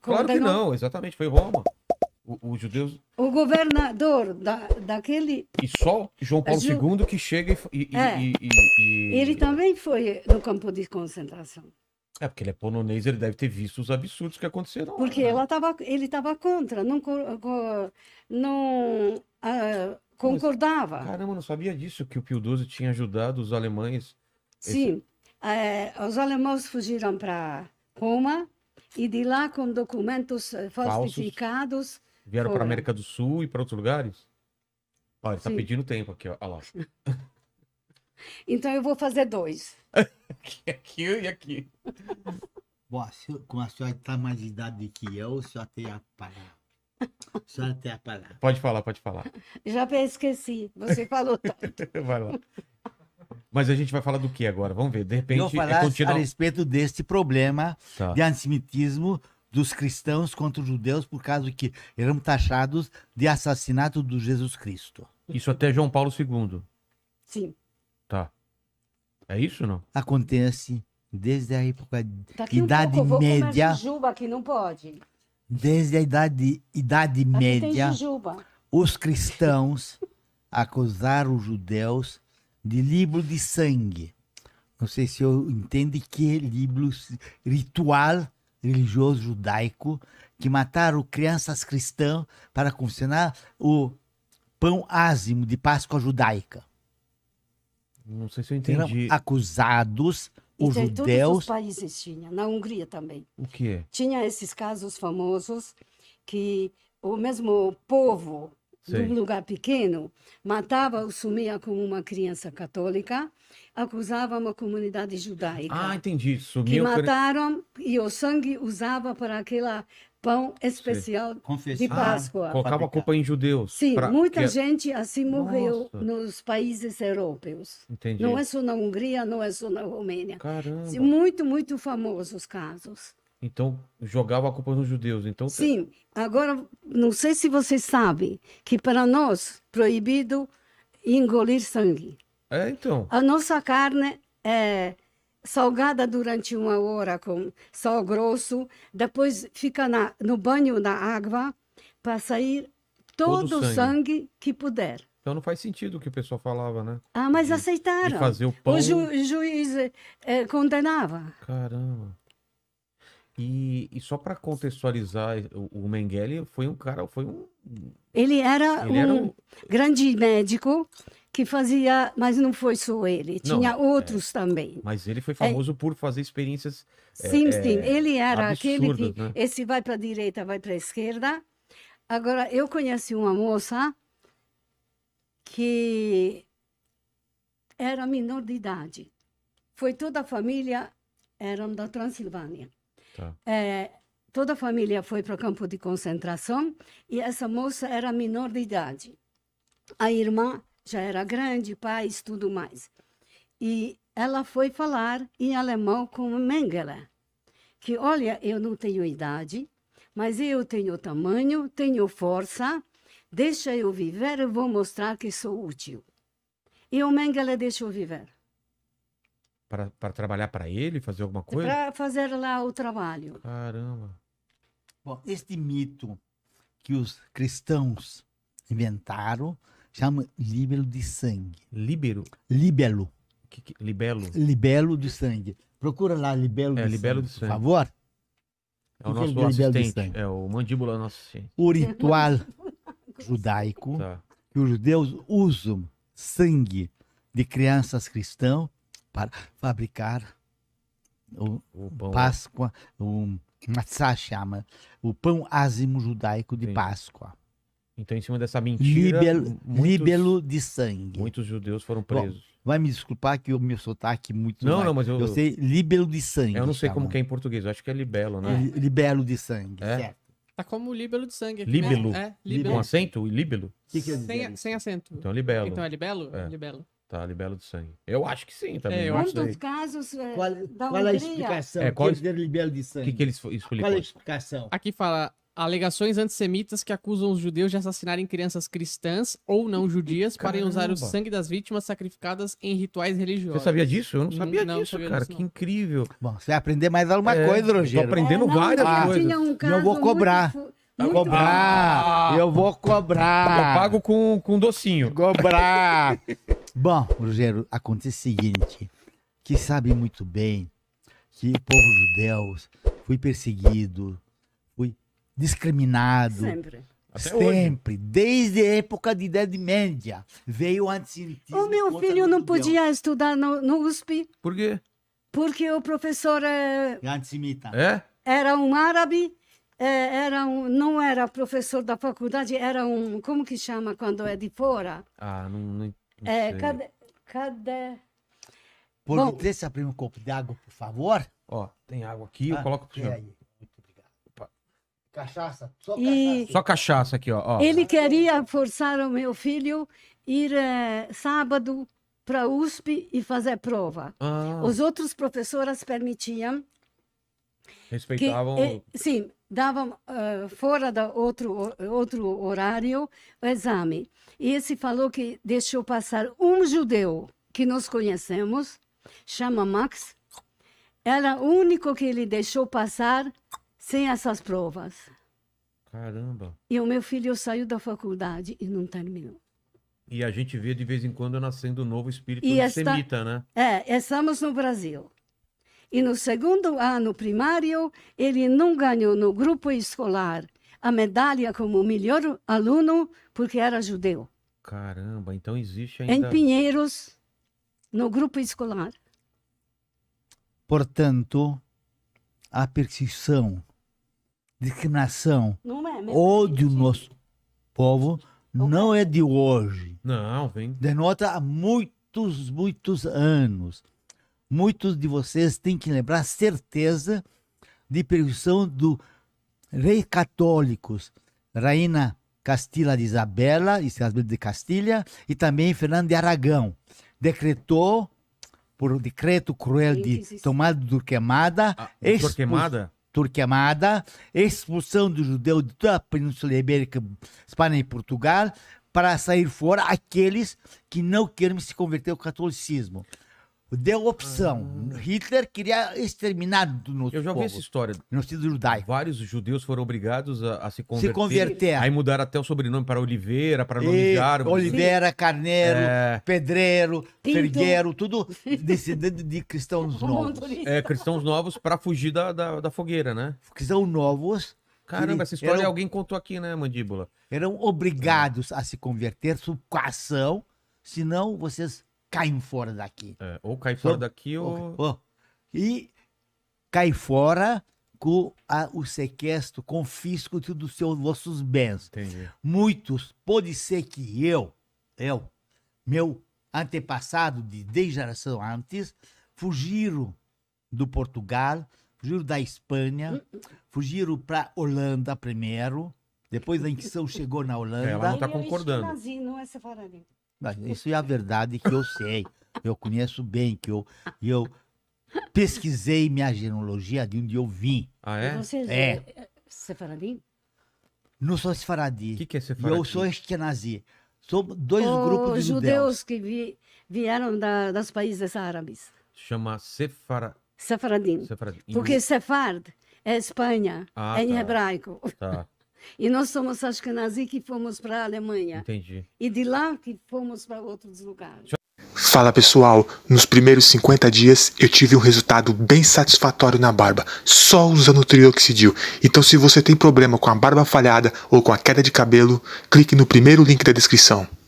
claro que não, exatamente, foi Roma. O, o, o governador da, daquele. E só João Paulo Ju... II que chega e, e, é. e, e, Ele também foi no campo de concentração. É, porque ele é polonês, ele deve ter visto os absurdos que aconteceram. Porque né? ela tava, ele estava contra, não, não uh, concordava. Mas, caramba, não sabia disso, que o Pio XII tinha ajudado os alemães. Sim, Esse... Eh, é, os alemães fugiram para Roma e de lá com documentos eh, falsificados... Falsos. Vieram para a América do Sul e para outros lugares? Olha, está pedindo tempo aqui, ó. Olha lá. Então eu vou fazer dois. aqui, e aqui. Bom, como a senhora está mais de idade que eu, só tem a palavra. Só até a palavra. Pode falar, pode falar. Já esqueci. Você falou tanto. vai lá. Mas a gente vai falar do que agora? Vamos ver. De repente, Eu falar é continuar... a respeito deste problema tá. de antissemitismo dos cristãos contra os judeus por causa que eram taxados de assassinato do Jesus Cristo. Isso até João Paulo II. Sim. Tá. É isso não? Acontece desde a época da Idade um pouco, Média. Juba que não pode. Desde a Idade, idade Média, os cristãos acusaram os judeus de livro de sangue. Não sei se eu entendo que é livro ritual religioso judaico que mataram crianças cristãs para confeccionar o pão ázimo de Páscoa judaica. Não sei se eu entendi. Eram acusados então, os judeus... todos os países tinha, na Hungria também. O quê? Tinha esses casos famosos que o mesmo povo Sim. num lugar pequeno, matava ou sumia como uma criança católica, acusava uma comunidade judaica. Ah, entendi. Sumiu. Que mataram e o sangue usava para aquela pão especial de Páscoa. Ah, colocava a culpa em judeus. Sim, pra... muita que... É gente assim morreu Nossa. nos países europeus. Entendi. Não é só na Hungria, não é só na Romênia. Caramba. Muito, muito famosos casos. Então, jogava a culpa nos judeus. Então, Sim, agora, não sei se vocês sabem que para nós, proibido engolir sangue. É, então. A nossa carne é salgada durante uma hora com sal grosso, depois fica na, no banho na água para sair todo, todo o sangue. sangue que puder. Então não faz sentido o que o pessoal falava, né? Ah, mas de, aceitaram. De fazer o pão. O, ju, juiz é, condenava. Caramba. E, e só para contextualizar, eh, o, o Mengele foi um cara, foi um. Ele era, ele um, era grande médico que fazia, mas não foi só ele, não, tinha é. outros é, também. Mas ele foi é. famoso é, por fazer experiências. Eh, sim, é, sim, ele era aquele que né? esse vai para a direita, vai para a esquerda. Agora eu conheci uma moça que era menor de idade. Foi toda a família eram da Transilvânia. Tá. É, toda a família foi para o campo de concentração e essa moça era menor de idade. A irmã já era grande, pais, tudo mais. E ela foi falar em alemão com Mengele, que olha, eu não tenho idade, mas eu tenho tamanho, tenho força, deixa eu viver, eu vou mostrar que sou útil. E o Mengele deixou viver. Para trabalhar para ele, fazer alguma coisa? Para fazer lá o trabalho. Caramba. Bom, este mito que os cristãos inventaram chama líbelo de sangue. Líbero? Libelo. Que, que, libelo? Libelo de sangue. Procura lá libelo, é, de, libelo sangue, de sangue, por favor. É o nosso é assistente. É o mandíbula nosso assistente. O ritual judaico tá. que os judeus usam sangue de crianças cristãs para fabricar o, o pão. Né? Páscoa, o matzá chama, o pão ázimo judaico de Sim. Páscoa. Então, em cima dessa mentira, libelo, muitos, de sangue. Muitos judeus foram presos. Bom, vai me desculpar que o meu sotaque é muito. Não, não, mas eu. Eu sei libelo de sangue. Eu não sei chama. Tá como é em português, eu acho que é libelo, né? É, libelo de sangue, é? certo. Tá como libelo de sangue aqui. Né? Libelo. Né? É, libelo. Com acento? Libelo? Que que é sem, sem acento. Então é libelo. Então é libelo? É. Libelo. Tá, libelo do sangue. Eu acho que sim também. É, eu acho Quantos casos é, qual, da qual a explicação? É, qual que eles libelo de sangue? Que que eles explicam? Qual a explicação? Aqui fala alegações antissemitas que acusam os judeus de assassinarem crianças cristãs ou não judias para usar o sangue das vítimas sacrificadas em rituais religiosos. Você sabia disso? Eu não sabia não, disso, não sabia cara. Disso, que incrível. Bom, você vai aprender mais alguma é, coisa, Rogério. Tô aprendendo é, não, várias ah, coisas. Um não vou cobrar. Muito... Muito cobrar! Tá eu vou cobrar! Eu pago com, com docinho. Cobrar! Bom, Rogério, acontece o seguinte, que sabe muito bem que o povo judeu foi perseguido, foi discriminado. Sempre. Até sempre, hoje. desde a época de Idade Média, veio o antissemitismo. O meu filho não podia judeus. estudar no, no, USP. Por quê? Porque o professor é... antissemita. É? Era um árabe, eh, era um, não era professor da faculdade, era um, como que chama quando é de fora? Ah, não, não é, cadê? cada. Por você abrir um copo de água, por favor. Ó, tem água aqui, ah, eu coloco pro senhor. Aí. Muito obrigado. Cachaça, só e... cachaça. Só cachaça aqui, ó. ó. Ele queria forçar o meu filho ir é, sábado para a USP e fazer prova. Ah. Os outros professoras permitiam. Respeitavam. Que, é, sim, dava uh, ah, fora da outro outro horário o exame. E esse falou que deixou passar um judeu que nós conhecemos, chama Max. Era o único que ele deixou passar sem essas provas. Caramba. E o meu filho saiu da faculdade e não terminou. E a gente vê de vez em quando nascendo um novo espírito semita né? É, estamos no Brasil e no segundo ano primário ele não ganhou no grupo escolar a medalha como melhor aluno porque era judeu. Caramba, então existe ainda... Em Pinheiros, no grupo escolar. Portanto, a perseguição, discriminação, é ódio do nosso povo não é de hoje. Não, vem. Denota há muitos, muitos anos muitos de vocês têm que lembrar certeza de perseguição do rei católicos, Rainha Castila de Isabela, Isabel de Castilha, e também Fernando de Aragão. Decretou, por decreto cruel de Tomado de Turquemada, ah, Turquemada? Turquemada, expulsão do judeu de toda a Península Ibérica, Espanha e Portugal, para sair fora aqueles que não querem se converter ao catolicismo deu opção. Ah. Hitler queria exterminar do nosso Eu já vi essa história. judaico. Vários judeus foram obrigados a, a se converter. Se converter. Aí mudaram até o sobrenome para Oliveira, para nome Jaro. Oliveira, Sim. Carneiro, é... Pedreiro, Pinto. Fergueiro, tudo descendente de cristãos novos. É, cristãos novos para fugir da, da, da fogueira, né? Cristãos novos Caramba, essa história eram, alguém contou aqui, né, Mandíbula? Eram obrigados é. a se converter, subcação, senão vocês caem fora daqui. É, ou caem fora daqui ou... E cai fora com a, o sequestro, confisco dos seus vossos bens. Entendi. Muitos, pode ser que eu, eu, meu antepassado de 10 gerações antes, fugiram do Portugal, fugiram da Espanha, fugiram para Holanda primeiro, depois a Inquisição chegou na Holanda. É, ela não está concordando. É nazino, é mas isso é a verdade que eu sei, eu conheço bem, que eu, eu pesquisei minha genealogia de onde eu vim. Ah, é? Você é. é sefaradi? Não sou sefaradi. O que, que é sefaradi? Eu sou esquenazi. Sou dois oh, grupos de judeus. judeus que vi, vieram da, dos países árabes. Chama sefara... Sefaradim. sefaradi. Porque sefard é Espanha, ah, é tá. em hebraico. Tá. E nós somos Ashkenazi que fomos para a Alemanha. Entendi. E de lá que fomos para outros lugares. Fala pessoal, nos primeiros 50 dias eu tive um resultado bem satisfatório na barba, só usando o trioxidil. Então se você tem problema com a barba falhada ou com a queda de cabelo, clique no primeiro link da descrição.